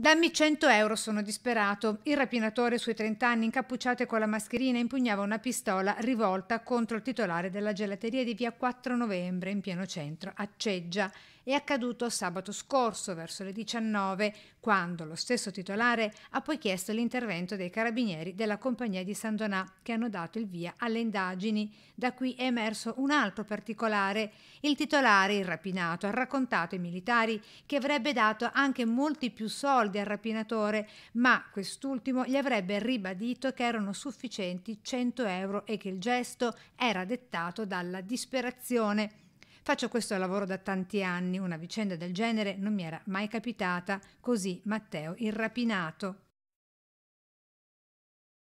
Dammi 100 euro, sono disperato. Il rapinatore sui 30 anni, incappucciato e con la mascherina, impugnava una pistola rivolta contro il titolare della gelateria di via 4 novembre in pieno centro, a Ceggia. È accaduto sabato scorso, verso le 19, quando lo stesso titolare ha poi chiesto l'intervento dei carabinieri della compagnia di San Donà, che hanno dato il via alle indagini. Da qui è emerso un altro particolare. Il titolare, il rapinato, ha raccontato ai militari che avrebbe dato anche molti più soldi soldi al rapinatore, ma quest'ultimo gli avrebbe ribadito che erano sufficienti 100 euro e che il gesto era dettato dalla disperazione. Faccio questo lavoro da tanti anni, una vicenda del genere non mi era mai capitata, così Matteo il rapinato.